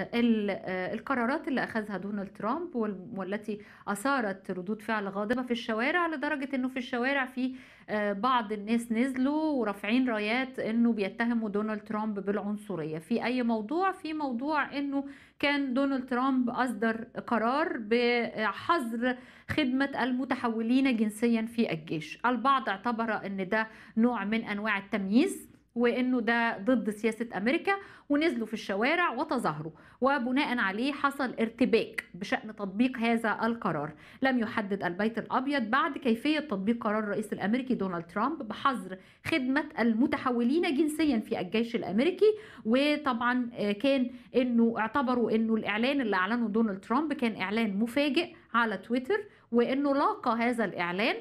ال آه، القرارات اللي أخذها دونالد ترامب والتي أثارت ردود فعل غاضبة في الشوارع لدرجة إنه في الشوارع في آه، بعض الناس نزلوا ورافعين رايات إنه بيتهموا دونالد ترامب بالعنصرية في أي موضوع في موضوع إنه كان دونالد ترامب أصدر قرار بحظر خدمة المتحولين جنسيا في الجيش البعض اعتبر إن ده نوع من أنواع التمييز وانه ده ضد سياسه امريكا ونزلوا في الشوارع وتظاهروا وبناء عليه حصل ارتباك بشان تطبيق هذا القرار لم يحدد البيت الابيض بعد كيفيه تطبيق قرار الرئيس الامريكي دونالد ترامب بحظر خدمه المتحولين جنسيا في الجيش الامريكي وطبعا آه، كان انه اعتبروا انه الاعلان اللي اعلنه دونالد ترامب كان اعلان مفاجئ على تويتر وانه لاقى هذا الاعلان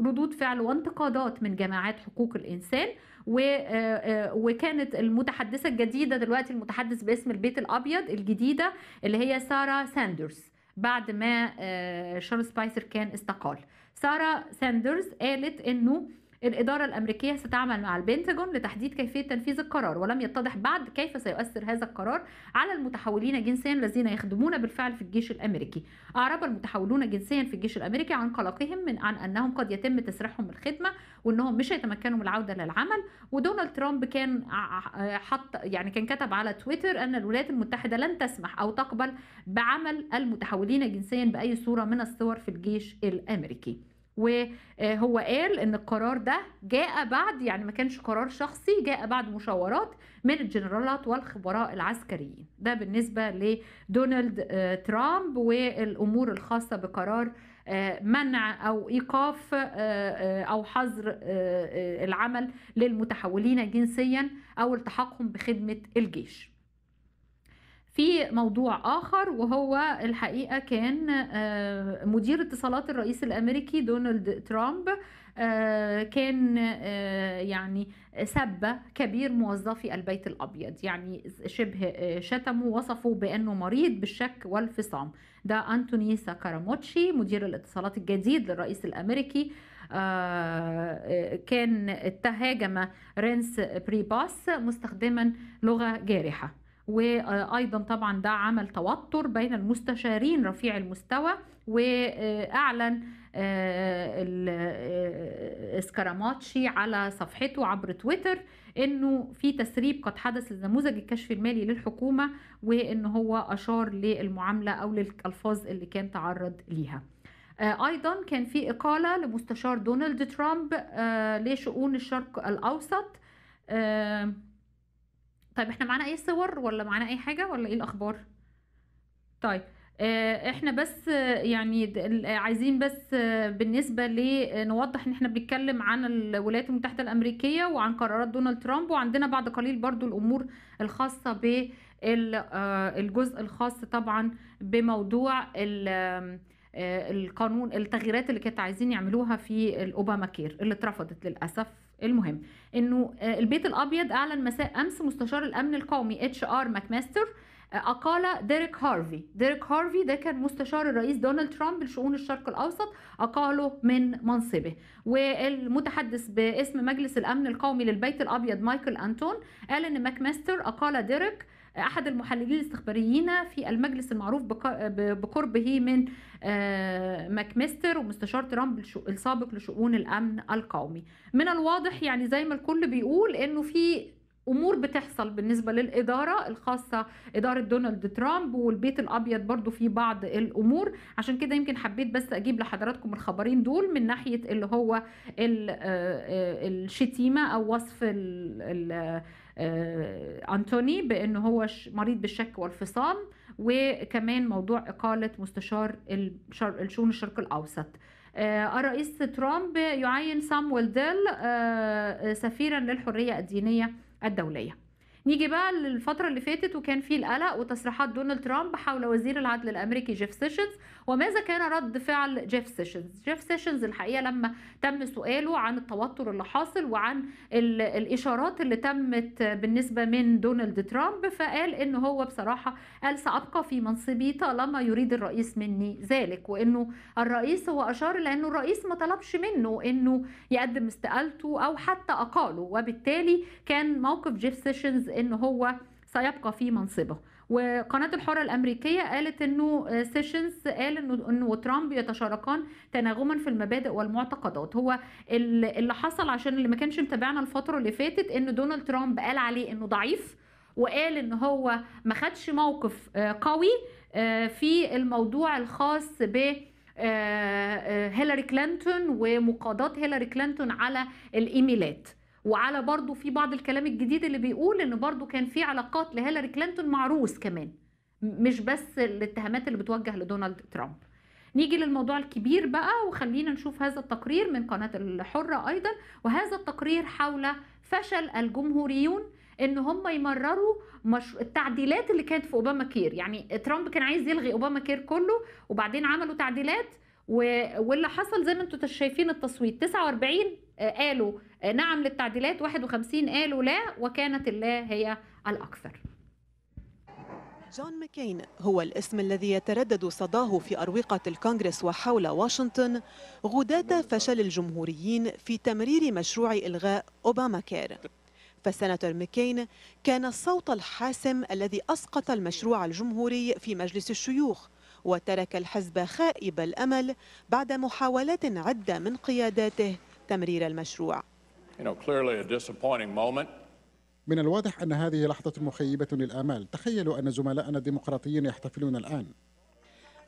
ردود فعل وانتقادات من جماعات حقوق الانسان آه، آه، وكانت المتحدثه الجديده دلوقتي المتحدث باسم البيت الابيض الجديده اللي هي ساره ساندرز بعد ما آه، شارل سبايسر كان استقال ساره ساندرز قالت انه الإدارة الأمريكية ستعمل مع البنتاجون لتحديد كيفية تنفيذ القرار ولم يتضح بعد كيف سيؤثر هذا القرار على المتحولين جنسيا الذين يخدمون بالفعل في الجيش الأمريكي أعرب المتحولون جنسيا في الجيش الأمريكي عن قلقهم من عن أنهم قد يتم تسريحهم من الخدمة وأنهم مش هيتمكنوا من العودة للعمل ودونالد ترامب كان حط يعني كان كتب على تويتر أن الولايات المتحدة لن تسمح أو تقبل بعمل المتحولين جنسيا بأي صورة من الصور في الجيش الأمريكي وهو آه، قال ان القرار ده جاء بعد يعني ما كانش قرار شخصي جاء بعد مشاورات من الجنرالات والخبراء العسكريين ده بالنسبه لدونالد آه، ترامب والامور الخاصه بقرار آه، منع او ايقاف او حظر العمل للمتحولين جنسيا او التحاقهم بخدمه الجيش في موضوع اخر وهو الحقيقه كان آه، مدير اتصالات الرئيس الامريكي دونالد ترامب آه، كان آه، يعني سب كبير موظفي البيت الابيض يعني شبه شتمه وصفه بانه مريض بالشك والفصام ده انتوني ساكاراموتشي مدير الاتصالات الجديد للرئيس الامريكي كان تهاجم رينس بريباس مستخدما لغه جارحه وايضا طبعا ده عمل توتر بين المستشارين رفيع المستوى واعلن آه، آه، اسكراماتشي على صفحته عبر تويتر انه في تسريب قد حدث لنموذج الكشف المالي للحكومه وان هو اشار للمعامله او للالفاظ اللي كان تعرض ليها آه، ايضا كان في اقاله لمستشار دونالد ترامب لشؤون الشرق الاوسط طيب احنا معانا اي صور ولا معانا اي حاجه ولا ايه الاخبار طيب آه، احنا بس آه، يعني آه، عايزين بس بالنسبه لنوضح ان احنا بنتكلم عن الولايات المتحده الامريكيه وعن قرارات دونالد ترامب وعندنا بعد قليل برضو الامور الخاصه بالجزء الخاص طبعا بموضوع القانون التغييرات اللي كانت عايزين يعملوها في الاوباما كير اللي اترفضت للاسف المهم انه آه، البيت الابيض اعلن مساء امس مستشار الامن القومي اتش ار ماكماستر أقال ديريك هارفي ديريك هارفي ده كان مستشار الرئيس دونالد ترامب لشؤون الشرق الأوسط أقاله من منصبه والمتحدث باسم مجلس الأمن القومي للبيت الأبيض مايكل أنتون قال إن ماكماستر أقال ديريك أحد المحللين الاستخباريين في المجلس المعروف بقربه من آه، ماكمستر ومستشار ترامب السابق لشؤون الأمن القومي من الواضح يعني زي ما الكل بيقول إنه في امور بتحصل بالنسبه للاداره الخاصه اداره دونالد ترامب والبيت الابيض برضو في بعض الامور عشان كده يمكن حبيت بس اجيب لحضراتكم الخبرين دول من ناحيه اللي هو آه، آه، الشتيمه او وصف ال آه، انتوني بان هو مريض بالشك والفصام وكمان موضوع اقاله مستشار الشؤون الشرق الاوسط الرئيس ترامب يعين سامويل ديل سفيرا للحريه الدينيه الدولية نيجي بقى للفترة اللي فاتت وكان فيه القلق وتصريحات دونالد ترامب حول وزير العدل الأمريكي جيف سيشنز وماذا كان رد فعل جيف سيشنز جيف سيشنز الحقيقة لما تم سؤاله عن التوتر اللي حاصل وعن الإشارات اللي تمت بالنسبة من دونالد ترامب فقال إن هو بصراحة قال سأبقى في منصبي طالما يريد الرئيس مني ذلك وإنه الرئيس هو أشار لأنه الرئيس ما طلبش منه إنه يقدم استقالته أو حتى أقاله وبالتالي كان موقف جيف سيشنز ان هو سيبقى في منصبه وقناة الحرة الأمريكية قالت أنه سيشنز قال أنه, ترامب يتشاركان تناغما في المبادئ والمعتقدات هو اللي حصل عشان اللي ما كانش متابعنا الفترة اللي فاتت أن دونالد ترامب قال عليه أنه ضعيف وقال ان هو ما خدش موقف آه، قوي آه، في الموضوع الخاص ب آه، هيلاري كلينتون ومقاضاة هيلاري كلينتون على الايميلات وعلى برضو في بعض الكلام الجديد اللي بيقول ان برضو كان في علاقات لهيلاري كلينتون مع روس كمان مش بس الاتهامات اللي بتوجه لدونالد ترامب نيجي للموضوع الكبير بقى وخلينا نشوف هذا التقرير من قناة الحرة أيضا وهذا التقرير حول فشل الجمهوريون ان هم يمرروا مش... التعديلات اللي كانت في اوباما كير يعني ترامب كان عايز يلغي اوباما كير كله وبعدين عملوا تعديلات و... واللي حصل زي ما انتم شايفين التصويت 49 آه، قالوا آه، نعم للتعديلات 51 قالوا لا وكانت اللا هي الأكثر جون ماكين هو الاسم الذي يتردد صداه في أروقة الكونغرس وحول واشنطن غداة فشل الجمهوريين في تمرير مشروع إلغاء أوباما كير فسناتور مكين كان الصوت الحاسم الذي أسقط المشروع الجمهوري في مجلس الشيوخ وترك الحزب خائب الأمل بعد محاولات عدة من قياداته تمرير المشروع من الواضح أن هذه لحظة مخيبة للآمال تخيلوا أن زملائنا الديمقراطيين يحتفلون الآن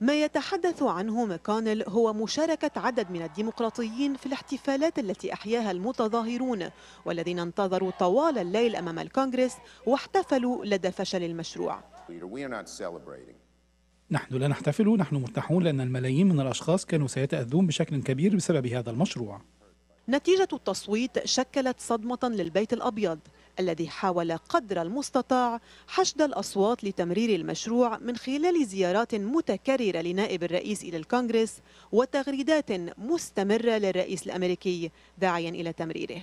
ما يتحدث عنه ماكونيل هو مشاركة عدد من الديمقراطيين في الاحتفالات التي أحياها المتظاهرون والذين انتظروا طوال الليل أمام الكونغرس واحتفلوا لدى فشل المشروع نحن لا نحتفل نحن مرتاحون لأن الملايين من الأشخاص كانوا سيتأذون بشكل كبير بسبب هذا المشروع نتيجة التصويت شكلت صدمة للبيت الأبيض الذي حاول قدر المستطاع حشد الأصوات لتمرير المشروع من خلال زيارات متكررة لنائب الرئيس إلى الكونغرس وتغريدات مستمرة للرئيس الأمريكي داعيا إلى تمريره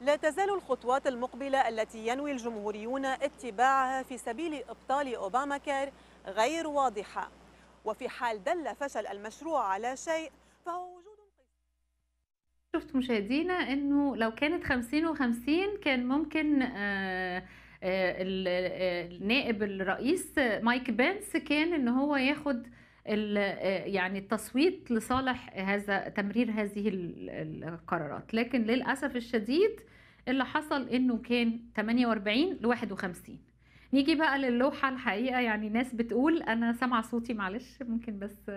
لا تزال الخطوات المقبلة التي ينوي الجمهوريون اتباعها في سبيل إبطال أوباما كير غير واضحة وفي حال دل فشل المشروع على شيء فهو شفت مشاهدينا انه لو كانت 50 و50 كان ممكن آه، آه، النائب آه، الرئيس مايك بنس كان ان هو ياخد يعني التصويت لصالح هذا تمرير هذه القرارات لكن للاسف الشديد اللي حصل انه كان 48 ل 51 نيجي بقى للوحه الحقيقه يعني ناس بتقول انا سامعه صوتي معلش ممكن بس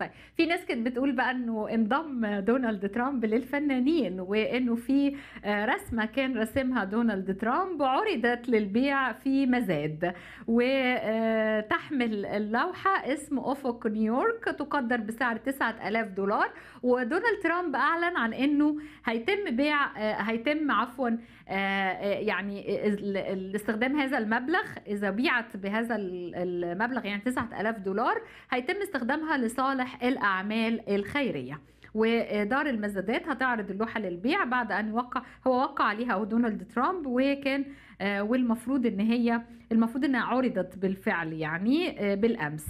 طيب في ناس كانت بتقول بقى انه انضم دونالد ترامب للفنانين وانه في آه، رسمه كان رسمها دونالد ترامب عرضت للبيع في مزاد وتحمل آه، اللوحه اسم افق نيويورك تقدر بسعر 9000 دولار ودونالد ترامب اعلن عن انه هيتم بيع آه، هيتم عفوا آه، آه، يعني آه، استخدام هذا المبلغ إذا بيعت بهذا المبلغ يعني 9000 دولار هيتم استخدامها لصالح الأعمال الخيرية ودار المزادات هتعرض اللوحة للبيع بعد أن وقع هو وقع عليها دونالد ترامب وكان والمفروض ان هي المفروض انها عرضت بالفعل يعني بالامس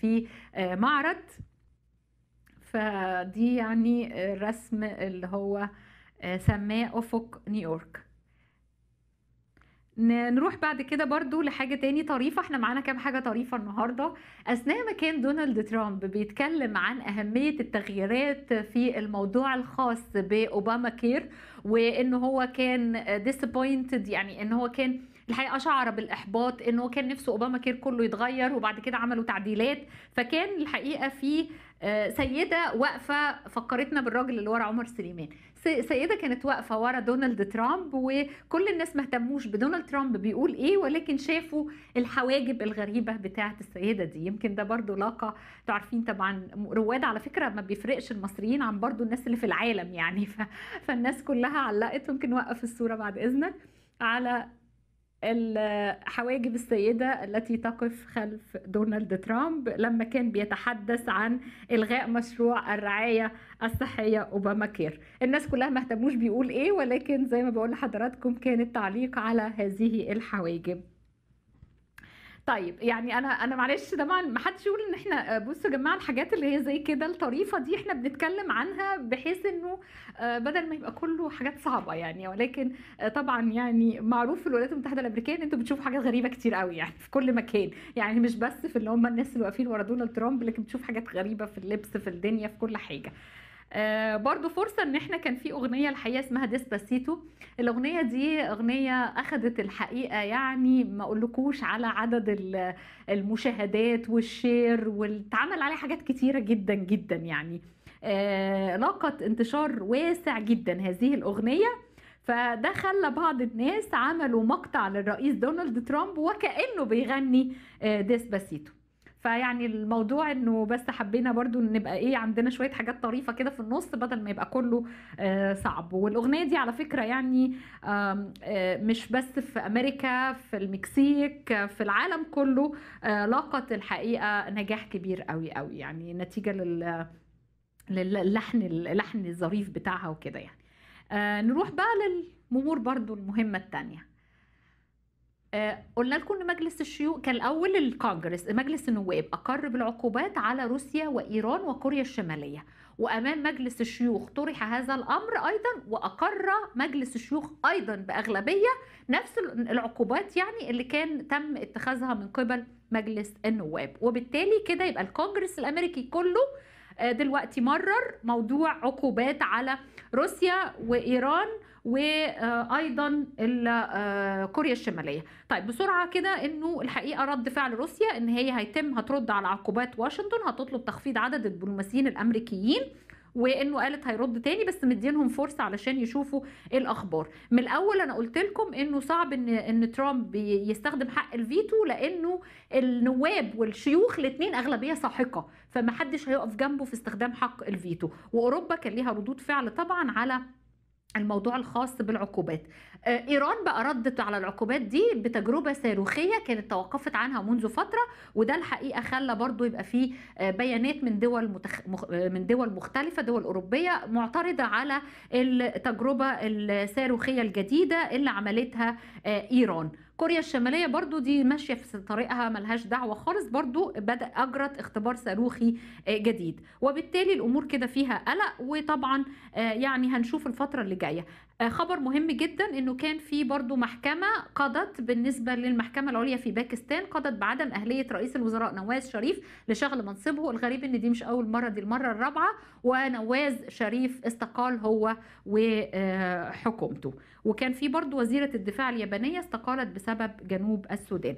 في معرض فدي يعني الرسم اللي هو آه، سماه أفق نيويورك نروح بعد كده برضو لحاجة تاني طريفة احنا معانا كام حاجة طريفة النهاردة أثناء ما كان دونالد ترامب بيتكلم عن أهمية التغييرات في الموضوع الخاص بأوباما كير وإن هو كان disappointed يعني إن هو كان الحقيقه شعر بالاحباط انه كان نفسه اوباما كير كله يتغير وبعد كده عملوا تعديلات فكان الحقيقه في آه، سيده واقفه فكرتنا بالراجل اللي ورا عمر سليمان سيده كانت واقفه ورا دونالد ترامب وكل الناس ما اهتموش بدونالد ترامب بيقول ايه ولكن شافوا الحواجب الغريبه بتاعه السيده دي يمكن ده برضو لاقى عارفين طبعا رواد على فكره ما بيفرقش المصريين عن برضو الناس اللي في العالم يعني ف... فالناس كلها علقت ممكن نوقف الصوره بعد اذنك على حواجب السيدة التي تقف خلف دونالد ترامب لما كان بيتحدث عن إلغاء مشروع الرعاية الصحية أوباما كير الناس كلها ما اهتموش بيقول إيه ولكن زي ما بقول لحضراتكم كان التعليق على هذه الحواجب طيب يعني انا انا معلش طبعا ما حدش يقول ان احنا آه، بصوا يا جماعه الحاجات اللي هي زي كده الطريفه دي احنا بنتكلم عنها بحيث انه آه، بدل ما يبقى كله حاجات صعبه يعني ولكن آه، طبعا يعني معروف في الولايات المتحده الامريكيه ان انتوا بتشوفوا حاجات غريبه كتير قوي يعني في كل مكان يعني مش بس في اللي هم الناس اللي واقفين ورا دونالد ترامب لكن بتشوف حاجات غريبه في اللبس في الدنيا في كل حاجه آه، برضو فرصة ان احنا كان في اغنية الحقيقة اسمها ديسباسيتو الاغنية دي اغنية اخدت الحقيقة يعني ما اقولكوش على عدد المشاهدات والشير واتعمل عليها حاجات كتيرة جدا جدا يعني آه، لاقت انتشار واسع جدا هذه الاغنيه فده خلى بعض الناس عملوا مقطع للرئيس دونالد ترامب وكانه بيغني ديسباسيتو آه، فيعني الموضوع انه بس حبينا برضو نبقى ايه عندنا شويه حاجات طريفه كده في النص بدل ما يبقى كله آه، صعب والاغنيه دي على فكره يعني آه، مش بس في امريكا في المكسيك في العالم كله آه، لاقت الحقيقه نجاح كبير قوي قوي يعني نتيجه لل للحن اللحن الظريف بتاعها وكده يعني نروح بقى للممور برضو المهمه الثانيه آه، قلنا لكم ان مجلس الشيوخ كان الاول الكونجرس مجلس النواب اقر بالعقوبات على روسيا وايران وكوريا الشماليه وامام مجلس الشيوخ طرح هذا الامر ايضا واقر مجلس الشيوخ ايضا باغلبيه نفس العقوبات يعني اللي كان تم اتخاذها من قبل مجلس النواب وبالتالي كده يبقى الكونجرس الامريكي كله آه، دلوقتي مرر موضوع عقوبات على روسيا وايران وايضا آه، كوريا الشماليه طيب بسرعه كده انه الحقيقه رد فعل روسيا ان هي هيتم هترد على عقوبات واشنطن هتطلب تخفيض عدد الدبلوماسيين الامريكيين وانه قالت هيرد تاني بس مدينهم فرصه علشان يشوفوا الاخبار من الاول انا قلت لكم انه صعب ان ان ترامب يستخدم حق الفيتو لانه النواب والشيوخ الاثنين اغلبيه ساحقه فمحدش هيقف جنبه في استخدام حق الفيتو واوروبا كان ليها ردود فعل طبعا على الموضوع الخاص بالعقوبات آه، ايران بقى ردت على العقوبات دي بتجربه صاروخيه كانت توقفت عنها منذ فتره وده الحقيقه خلى برضو يبقى فيه آه، بيانات من دول متخ... آه، من دول مختلفه دول اوروبيه معترضه على التجربه الصاروخيه الجديده اللي عملتها ايران كوريا الشماليه برضو دي ماشيه في طريقها ملهاش دعوه خالص برضو بدا اجرت اختبار صاروخي آه، جديد وبالتالي الامور كده فيها قلق وطبعا آه، يعني هنشوف الفتره اللي جايه آه، خبر مهم جدا انه كان في برضو محكمه قضت بالنسبه للمحكمه العليا في باكستان قضت بعدم اهليه رئيس الوزراء نواز شريف لشغل منصبه الغريب ان دي مش اول مره دي المره الرابعه ونواز شريف استقال هو وحكومته وكان في برضو وزيره الدفاع اليابانيه استقالت بسبب جنوب السودان